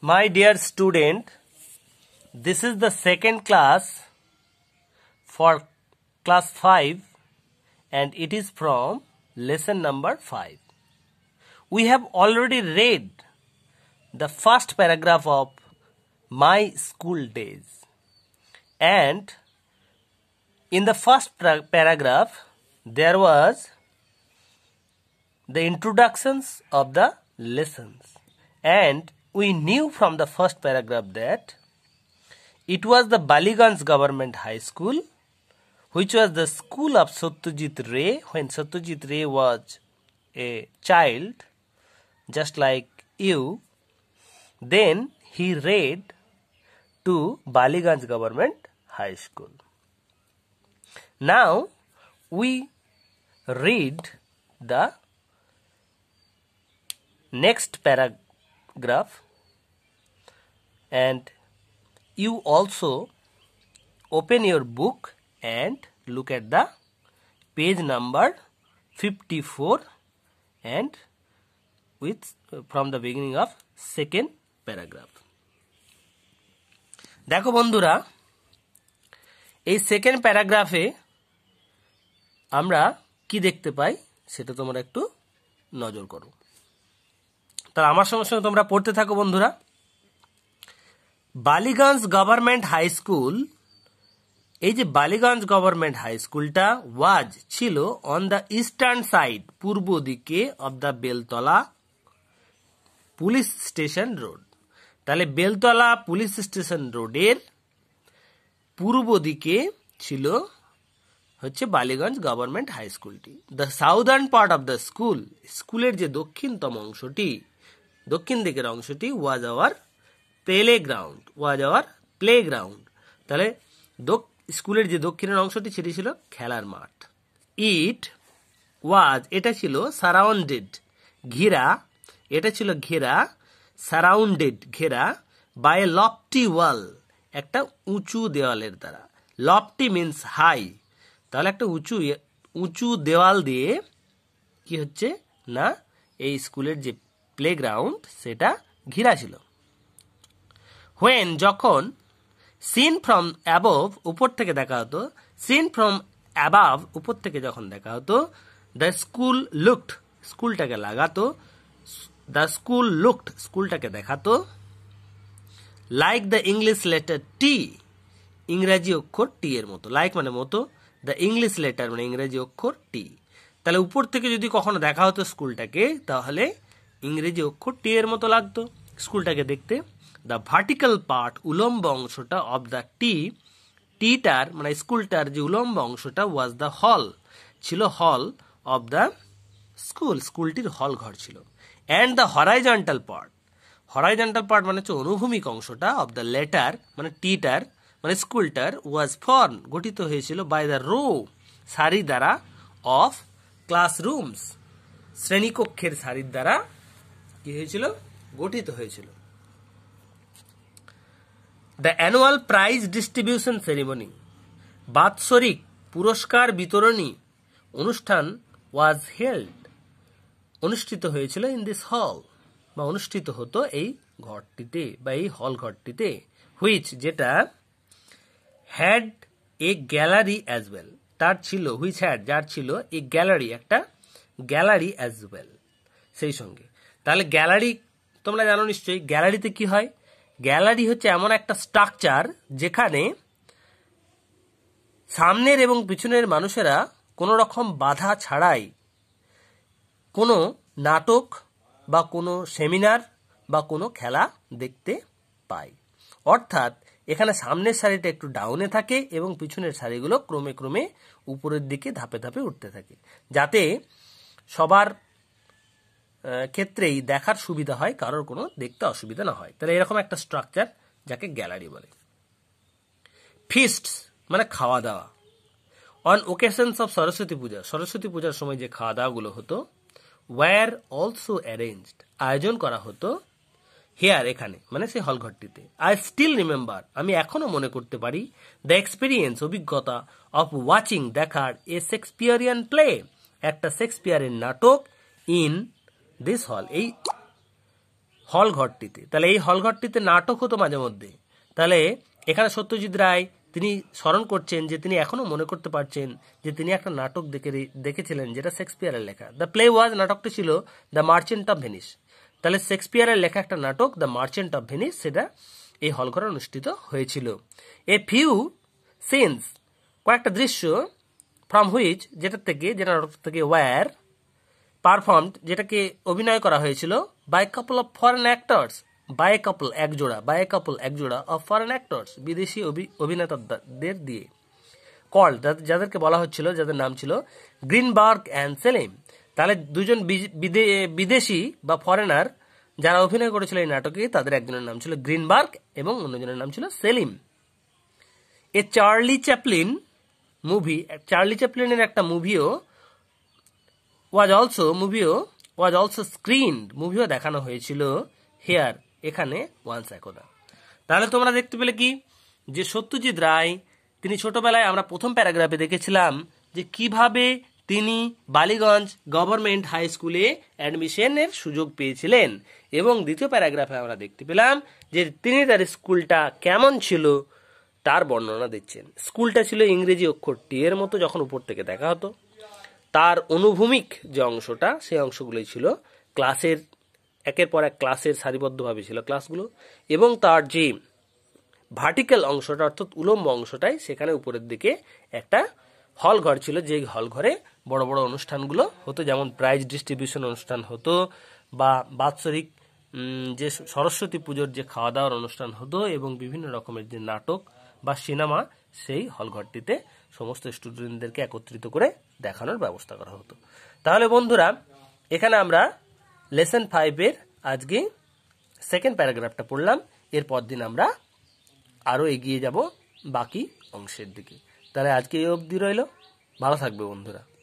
My dear student, this is the second class for class 5 and it is from lesson number 5. We have already read the first paragraph of My School Days and in the first paragraph there was the introductions of the lessons and we knew from the first paragraph that it was the Baligan's Government High School, which was the school of Satyajit Ray when Satyajit Ray was a child, just like you. Then he read to Baligan's Government High School. Now we read the next paragraph and you also open your book and look at the page number 54 and with from the beginning of second paragraph দেখো বন্ধুরা এই second প্যারাগ্রাফে আমরা কি দেখতে পাই সেটা তোমরা একটু নজর করো তাহলে আমার সঙ্গে সঙ্গে তোমরা পড়তে থাকো বন্ধুরা বালিগঞ্জ গভর্নমেন্ট হাই স্কুল এই যে বালিগঞ্জ গভর্নমেন্ট হাই স্কুলটা ওয়াজ ছিল অন দ্য ইস্টার্ন সাইড পূর্ব দিকে of the Beltala police station road তাহলে বেলতলা পুলিশ স্টেশন রোডের পূর্ব দিকে ছিল হচ্ছে বালিগঞ্জ গভর্নমেন্ট হাই স্কুলটি the southern part of the school স্কুলের যে দক্ষিণতম অংশটি দক্ষিণ দিকের অংশটি was our playground was our playground তাহলে স্কুলের যে দক্ষিণের অংশটি সেটি ছিল খেলার মাঠ ইট ওয়াজ এটা ছিল সারাউন্ডেড ঘেরা এটা ছিল ঘেরা সারাউন্ডেড ঘেরা বাই লপটি ওয়াল একটা উঁচু দেওয়ালের দ্বারা লপটি মিন্স হাই তাহলে একটা উঁচু ইয়ে, উঁচু দেওয়াল দিয়ে কি হচ্ছে না এই স্কুলের যে প্লেগ্রাউন্ড সেটা ঘিরা ছিল হোয়েন যখন সিন ফ্রম অ্যাবভ উপর থেকে দেখা হতো সিন ফ্রম অ্যাবাভ উপর থেকে যখন দেখা হতো দ্য স্কুল লুকড স্কুলটাকে লাগাতো দ্য স্কুল লুকড স্কুলটাকে দেখাতো like the English letter T ইংরাজি অক্ষর টি এর মতো লাইক মানে মতো দ্য ইংলিশ লেটার মানে ইংরেজি অক্ষর টি তাহলে উপর থেকে যদি কখনো দেখা হতো স্কুলটাকে তাহলে ইংরেজি অক্ষর টি এর মতো লাগতো স্কুলটাকে দেখতে দ্য ভার্টিক্যাল পার্ট উলম্ব অংশটা অব দ্য টি টিটার মানে স্কুলটার যে উলম্ব অংশটা ওয়াজ দ্য হল ছিল হল অব দ্য স্কুল স্কুলটির হল ঘর ছিল and the horizontal part horizontal part মানে হচ্ছে অনুভূমিক অংশটা অব দ্য লেটার মানে টিটার মানে স্কুলটার ওয়াজ ফর্ম গঠিত হয়েছিল বাই দ্য রো সারি দ্বারা অফ ক্লাসরুমস শ্রেণীকক্ষের সারির দ্বারা কি হয়েছিল গঠিত হয়েছিল the annual prize distribution ceremony বাৎসরিক পুরস্কার বিতরণী অনুষ্ঠান ওয়াজ হেল্ড অনুষ্ঠিত হয়েছিল ইন দিস হল বা অনুষ্ঠিত হতো এই ঘরটিতে বা এই হল ঘরটিতে হুইচ যেটা had a gallery as well তার ছিল হুইচ হ্যাড যার ছিল এ গ্যালারি একটা গ্যালারি অ্যাজ ওয়েল সেই সঙ্গে তাহলে গ্যালারি তোমরা জানো নিশ্চয়ই গ্যালারিতে কি হয় গ্যালারি হচ্ছে এমন একটা স্ট্রাকচার যেখানে সামনের এবং পিছনের মানুষেরা কোনো রকম বাধা ছাড়াই কোনো নাটক বা কোনো সেমিনার বা কোনো খেলা দেখতে পায় অর্থাৎ এখানে সামনের সারিটা একটু ডাউনে থাকে এবং পিছনের সারিগুলো ক্রমে ক্রমে উপরের দিকে ধাপে ধাপে উঠতে থাকে যাতে সবার ক্ষেত্রেই দেখার সুবিধা হয় কারোর কোনো দেখতে অসুবিধা না হয় তাহলে এরকম একটা স্ট্রাকচার যাকে গ্যালারি বলে ফিস্টস মানে খাওয়া দাওয়া on occasions of Saraswati Puja Saraswati পূজার সময় যে খাওয়া দাওয়াগুলো হতো ওয়ার অলসো অ্যারেঞ্জড আয়োজন করা হতো হেয়ার এখানে মানে সেই হলঘরটিতে আই স্টিল রিমেম্বার আমি এখনও মনে করতে পারি দ্য এক্সপিরিয়েন্স অভিজ্ঞতা অফ ওয়াচিং দেখার এ শেক্সপিয়ারিয়ান প্লে একটা শেক্সপিয়ারের নাটক ইন দিস হল এই হল ঘরটিতে তাহলে এই হল ঘরটিতে নাটক হতো মাঝে মধ্যে তাহলে এখানে সত্যজিৎ রায় তিনি স্মরণ করছেন যে তিনি এখনও মনে করতে পারছেন যে তিনি একটা নাটক দেখে দেখেছিলেন যেটা শেক্সপিয়ারের লেখা দ্য প্লে ওয়াজ নাটকটি ছিল দ্য মার্চেন্ট অফ ভেনিস তাহলে শেক্সপিয়ারের লেখা একটা নাটক দ্য মার্চেন্ট অফ ভেনিস সেটা এই হল ঘরে অনুষ্ঠিত হয়েছিল এ ফিউ সিনস কয়েকটা দৃশ্য ফ্রম হুইচ যেটার থেকে যেটা নাটক থেকে ওয়্যার পারফর্মড যেটাকে অভিনয় করা হয়েছিল by couple of foreign actors by couple একজোড়া বাই কাপল একজোড়া অফ ফরেন অ্যাক্টার্স বিদেশি অভিনেতাদের দিয়ে কল যাদেরকে বলা হচ্ছিল যাদের নাম ছিল গ্রিনবার্গ অ্যান্ড সেলিম তাহলে দুজন বিদেশি বা ফরেনার যারা অভিনয় করেছিল এই নাটকে তাদের একজনের নাম ছিল গ্রিনবার্গ এবং অন্যজনের নাম ছিল Selim a Charlie Chaplin movie Charlie চ্যাপলিনের একটা মুভিও ওয়াজ অলসো মুভিও ওয়াজ অলসো স্ক্রিনড মুভিও দেখানো হয়েছিল হেয়ার এখানে ওয়ান্স একদা তাহলে তোমরা দেখতে পেলে কি যে সত্যজিৎ রায় তিনি ছোটবেলায় আমরা প্রথম প্যারাগ্রাফে দেখেছিলাম যে কিভাবে তিনি বালিগঞ্জ গভর্নমেন্ট হাই স্কুলে অ্যাডমিশনের সুযোগ পেয়েছিলেন এবং দ্বিতীয় প্যারাগ্রাফে আমরা দেখতে পেলাম যে তিনি তার স্কুলটা কেমন ছিল তার বর্ণনা দিচ্ছেন স্কুলটা ছিল ইংরেজি অক্ষর টি এর মতো যখন উপর থেকে দেখা হতো তার অনুভূমিক যে অংশটা সেই অংশগুলোই ছিল ক্লাসের একের পর এক ক্লাসের সারিবদ্ধভাবে ছিল ক্লাসগুলো এবং তার যে ভার্টিক্যাল অংশটা অর্থাৎ উলম্ব অংশটাই সেখানে উপরের দিকে একটা হল ঘর ছিল যে হল ঘরে বড় বড় অনুষ্ঠানগুলো হতো যেমন প্রাইজ ডিস্ট্রিবিউশন অনুষ্ঠান হতো বা বাৎসরিক যে সরস্বতী পুজোর যে খাওয়া দাওয়ার অনুষ্ঠান হতো এবং বিভিন্ন রকমের যে নাটক বা সিনেমা সেই হল ঘরটিতে সমস্ত স্টুডেন্টদেরকে একত্রিত করে দেখানোর ব্যবস্থা করা হতো তাহলে বন্ধুরা এখানে আমরা লেসন ফাইভের আজকে সেকেন্ড প্যারাগ্রাফটা পড়লাম এরপর দিন আমরা আরও এগিয়ে যাব বাকি অংশের দিকে তাহলে আজকে এই অবধি রইল ভালো থাকবে বন্ধুরা